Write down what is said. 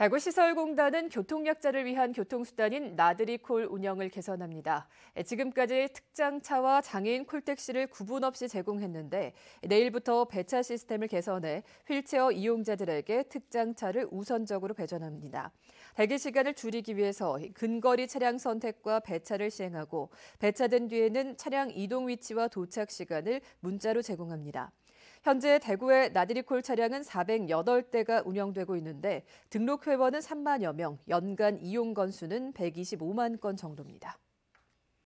대구시설공단은 교통약자를 위한 교통수단인 나들이콜 운영을 개선합니다. 예, 지금까지 특장차와 장애인 콜택시를 구분 없이 제공했는데 내일부터 배차 시스템을 개선해 휠체어 이용자들에게 특장차를 우선적으로 배전합니다 대기 시간을 줄이기 위해서 근거리 차량 선택과 배차를 시행하고 배차된 뒤에는 차량 이동 위치와 도착 시간을 문자로 제공합니다. 현재 대구의 나들이콜 차량은 408대가 운영되고 있는데 등록 회원은 3만여 명, 연간 이용 건수는 125만 건 정도입니다.